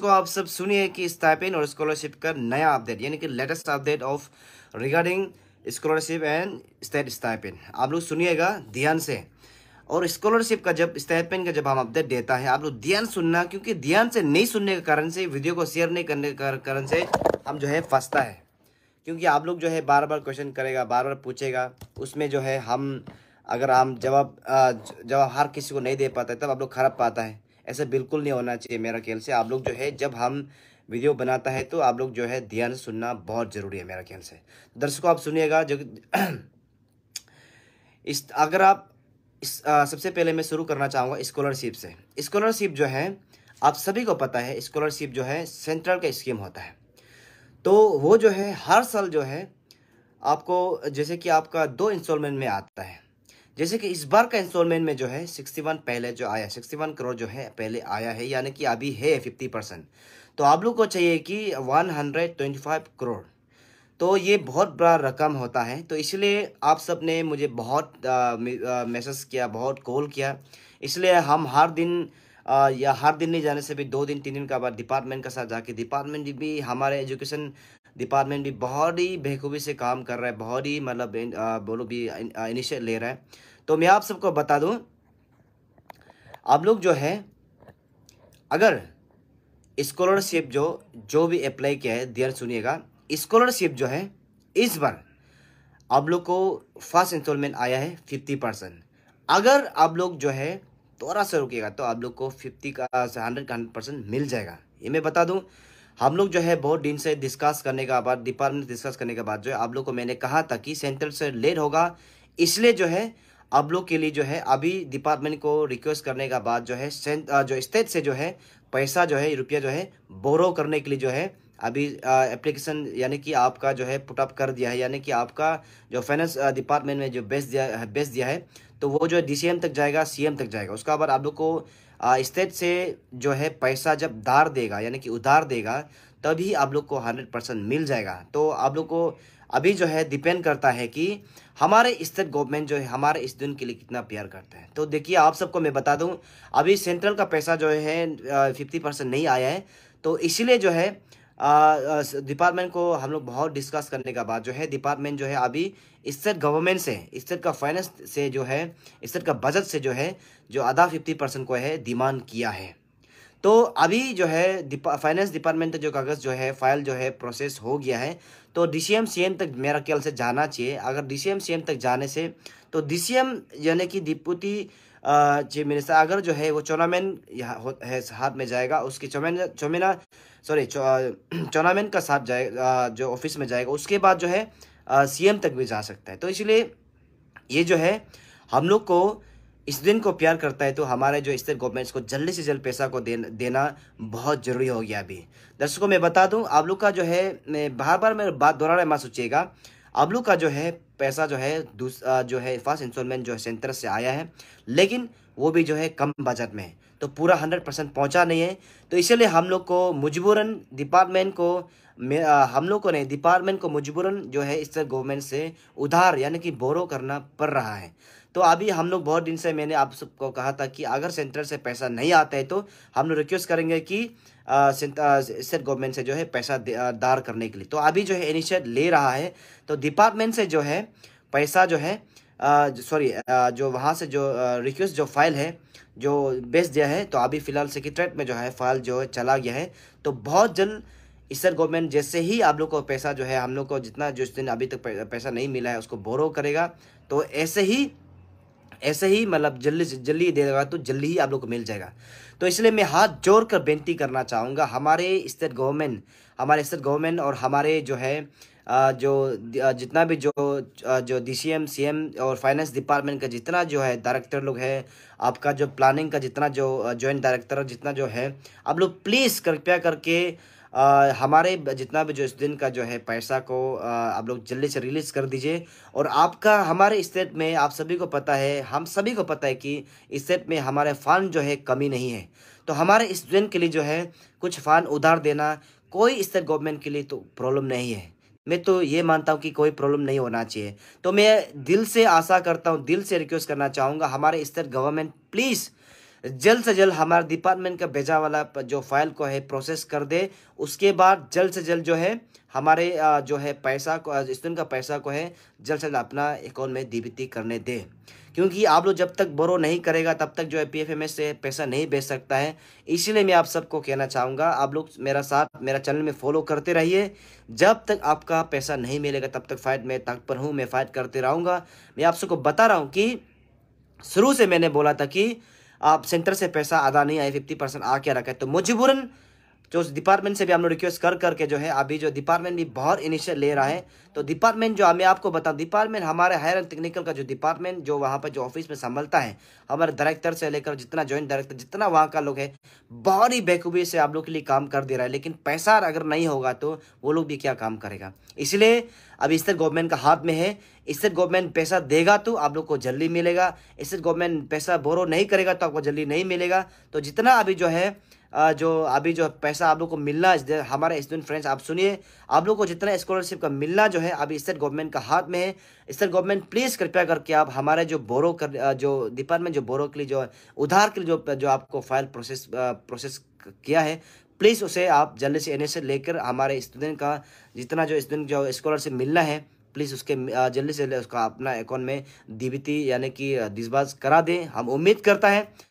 को आप सब सुनिए कि स्टाइपेंड और स्कॉलरशिप का नया अपडेट यानी कि latest update of regarding scholarship and state stipend आप लोग सुनिएगा ध्यान से और स्कॉलरशिप का जब स्टाइपेंड का जब हम अपडेट देता है आप लोग ध्यान सुनना क्योंकि ध्यान से नहीं सुनने के कारण से वीडियो को शेयर नहीं करने के कारण से हम जो है फंसता है क्योंकि आप लोग जो है बार बार क्वेश्चन करेगा बार बार पूछेगा उसमें जो है हम अगर हम जवाब जवाब हर किसी को नहीं दे पाता है तब आप लोग खराब पाता है ऐसा बिल्कुल नहीं होना चाहिए मेरा ख्याल से आप लोग जो है जब हम वीडियो बनाता है तो आप लोग जो है ध्यान सुनना बहुत ज़रूरी है मेरा ख्याल से तो दर्शकों आप सुनिएगा जो इस अगर आप इस आ, सबसे पहले मैं शुरू करना चाहूँगा स्कॉलरशिप से स्कॉलरशिप जो है आप सभी को पता है स्कॉलरशिप जो है सेंट्रल का स्कीम होता है तो वो जो है हर साल जो है आपको जैसे कि आपका दो इंस्टॉलमेंट में आता है जैसे कि इस बार का इंस्टॉलमेंट में जो है 61 पहले जो आया 61 करोड़ जो है पहले आया है यानी कि अभी है 50 परसेंट तो आप लोग को चाहिए कि 125 करोड़ तो ये बहुत बड़ा रकम होता है तो इसलिए आप सब ने मुझे बहुत मैसेज किया बहुत कॉल किया इसलिए हम हर दिन आ, या हर दिन नहीं जाने से भी दो दिन तीन दिन का बाद डिपार्टमेंट के साथ जाके डिपार्टमेंट भी हमारे एजुकेशन डिपार्टमेंट भी बहुत ही बेखूबी से काम कर रहा है बहुत ही मतलब बोलो भी इनिशियट ले रहा है तो मैं आप सबको बता दूं आप लोग जो है अगर स्कॉलरशिप जो जो भी अप्लाई किया है ध्यान सुनिएगा स्कॉलरशिप जो है इस बार आप लोग को फर्स्ट इंस्टॉलमेंट आया है फिफ्टी परसेंट अगर आप लोग जो है थोड़ा सा रुकेगा तो आप लोग को फिफ्टी का हंड्रेड का हंड्रेड परसेंट मिल जाएगा ये मैं बता दूं हम लोग जो है बहुत दिन से डिस्कस करने का बाद डिपार्टमेंट डिस्कस करने के बाद जो है आप लोग को मैंने कहा था कि सेंटर से लेट होगा इसलिए जो है आप लोग के लिए जो है अभी डिपार्टमेंट को रिक्वेस्ट करने का बाद जो है जो स्टेट से जो है पैसा जो है रुपया जो है बोरो करने के लिए जो है अभी एप्लीकेशन यानी कि आपका जो है पुटअप कर दिया है यानी कि आपका जो फाइनेंस डिपार्टमेंट में जो बेच दिया बेच दिया है तो वो जो है डीसीएम तक जाएगा सी तक जाएगा उसका बाद आप लोग को स्टेट से जो है पैसा जब दार देगा यानी कि उधार देगा तभी आप लोग को हंड्रेड परसेंट मिल जाएगा तो आप लोग को अभी जो है डिपेंड करता है कि हमारे स्टेट गवर्नमेंट जो है हमारे इस दिन के लिए कितना प्यार करता है तो देखिए आप सबको मैं बता दूं अभी सेंट्रल का पैसा जो है फिफ्टी परसेंट नहीं आया है तो इसीलिए जो है डिपार्टमेंट को हम लोग बहुत डिस्कस करने के बाद जो है डिपार्टमेंट जो है अभी स्टेट गवर्नमेंट से स्टेट का फाइनेंस से जो है स्टेट का बजट से जो है जो आधा फिफ्टी परसेंट को है डिमांड किया है तो अभी जो है फाइनेंस डिपार्टमेंट जो कागज़ जो है फाइल जो है प्रोसेस हो गया है तो D C M C M तक मेरा ख्याल से जाना चाहिए अगर D C M C M तक जाने से तो डी सी एम यानी कि डिप्यूटी जी मिनिस्टर अगर जो है वो चोनामैन यहाँ हाथ में जाएगा उसकी चौमैन चौमेना सॉरी चोनामैन का साथ जाए जो ऑफिस में जाएगा उसके बाद जो है सीएम तक भी जा सकता है तो इसलिए ये जो है हम लोग को इस दिन को प्यार करता है तो हमारे जो स्टेट गवर्नमेंट्स को जल्दी से जल्द पैसा को दे, देना बहुत ज़रूरी हो गया अभी दर्शकों मैं बता दूं आप लोग का जो है मैं बार बार मेरे बात दोहराना मत सोचिएगा अबलू लोग का जो है पैसा जो है जो है फास्ट इंस्टॉलमेंट जो है सेंटर से आया है लेकिन वो भी जो है कम बजट में तो पूरा हंड्रेड परसेंट पहुँचा नहीं है तो इसलिए हम लोग को मजबूरन डिपार्टमेंट को हम लोग को नहीं डिपार्टमेंट को मजबूरन जो है इस तरह गवर्नमेंट से उधार यानी कि बोरो करना पड़ रहा है तो अभी हम लोग बहुत दिन से मैंने आप सबको कहा था कि अगर सेंटर से पैसा नहीं आता है तो हम लोग रिक्वेस्ट करेंगे कि स्टेट गवर्नमेंट से जो है पैसा दार करने के लिए तो अभी जो है इनिशिएट ले रहा है तो डिपार्टमेंट से जो है पैसा जो है सॉरी जो वहाँ से जो रिक्वेस्ट जो फाइल है जो बेच दिया है तो अभी फ़िलहाल सेक्रेटरेट में जो है फाइल जो है चला गया है तो बहुत जल्द इसर गवर्नमेंट जैसे ही आप लोग को पैसा जो है हम लोग को जितना जिस दिन अभी तक पैसा नहीं मिला है उसको बोरो करेगा तो ऐसे ही ऐसे ही मतलब जल्दी जल्दी दे देगा तो जल्दी ही आप लोग को मिल जाएगा तो इसलिए मैं हाथ जोड़ कर बेनती करना चाहूँगा हमारे स्टेट गवर्नमेंट हमारे स्टेट गवर्नमेंट और हमारे जो है जो जितना भी जो जो डीसीएम सीएम और फाइनेंस डिपार्टमेंट का जितना जो है डायरेक्टर लोग है आपका जो प्लानिंग का जितना जो जॉइंट डायरेक्टर जितना जो है आप लोग प्लीज़ कृपया करके आ, हमारे जितना भी जो स्टूडेंट का जो है पैसा को आ, आप लोग जल्दी से रिलीज कर दीजिए और आपका हमारे स्टेट में आप सभी को पता है हम सभी को पता है कि स्टेट में हमारे फंड जो है कमी नहीं है तो हमारे स्टूडेंट के लिए जो है कुछ फंड उधार देना कोई स्टेट गवर्नमेंट के लिए तो प्रॉब्लम नहीं है मैं तो ये मानता हूँ कि कोई प्रॉब्लम नहीं होना चाहिए तो मैं दिल से आशा करता हूँ दिल से रिक्वेस्ट करना चाहूँगा हमारे स्तर गवर्नमेंट प्लीज़ जल्द से जल्द हमारे डिपार्टमेंट का भेजा वाला जो फाइल को है प्रोसेस कर दे उसके बाद जल्द से जल्द जो है हमारे जो है पैसा को स्टूडेंट का पैसा को है जल्द से जल्द अपना अकाउंट में डीबीटी करने दे क्योंकि आप लोग जब तक बोरो नहीं करेगा तब तक जो है पीएफएमएस से पैसा नहीं भेज सकता है इसीलिए मैं आप सबको कहना चाहूँगा आप लोग मेरा साथ मेरा चैनल में फॉलो करते रहिए जब तक आपका पैसा नहीं मिलेगा तब तक फाइट मैं तक पर हूँ मैं फाइट करते रहूँगा मैं आप सबको बता रहा हूँ कि शुरू से मैंने बोला था कि आप सेंटर से पैसा आधा नहीं आए फिफ्टी परसेंट आके रखा है तो मजबूरन जो उस डिपार्टमेंट से भी हम लोग रिक्वेस्ट कर करके जो है अभी जो डिपार्टमेंट भी बहुत इनिशियल ले रहा है तो डिपार्टमेंट जो हमें आपको बता डिपार्टमेंट हमारे हायर एंड टेक्निकल का जो डिपार्टमेंट जो वहाँ पर जो ऑफिस में संभलता है हमारे डायरेक्टर से लेकर जितना ज्वाइंट डायरेक्टर जितना वहाँ का लोग है बहुत ही बेखूबी से आप लोग के लिए काम कर दे रहा है लेकिन पैसा अगर नहीं होगा तो वो लोग भी क्या काम करेगा इसलिए अभी स्टेट गवर्नमेंट का हाथ में है स्टेट गवर्नमेंट पैसा देगा तो आप लोग को जल्दी मिलेगा स्टेट गवर्नमेंट पैसा बोरो नहीं करेगा तो आपको जल्दी नहीं मिलेगा तो जितना अभी जो है जो अभी जो पैसा आप लोग को मिलना हमारे स्टूडेंट फ्रेंड्स आप सुनिए आप लोग को जितना स्कॉलरशिप का मिलना जो है अभी स्टेट गवर्नमेंट का हाथ में है स्टेट गवर्नमेंट प्लीज़ कृपया करके आप हमारे जो बोरो कर जो डिपार्टमेंट जो बोरो के लिए जो उधार के लिए जो जो आपको फाइल प्रोसेस प्रोसेस किया है प्लीज़ उसे आप जल्दी से एन लेकर हमारे स्टूडेंट का जितना जो स्टूडेंट जो स्कॉलरशिप मिलना है प्लीज़ उसके जल्दी से जल्दी उसका अपना अकाउंट में डीबीटी यानी कि डिस्बाज करा दें हम उम्मीद करता है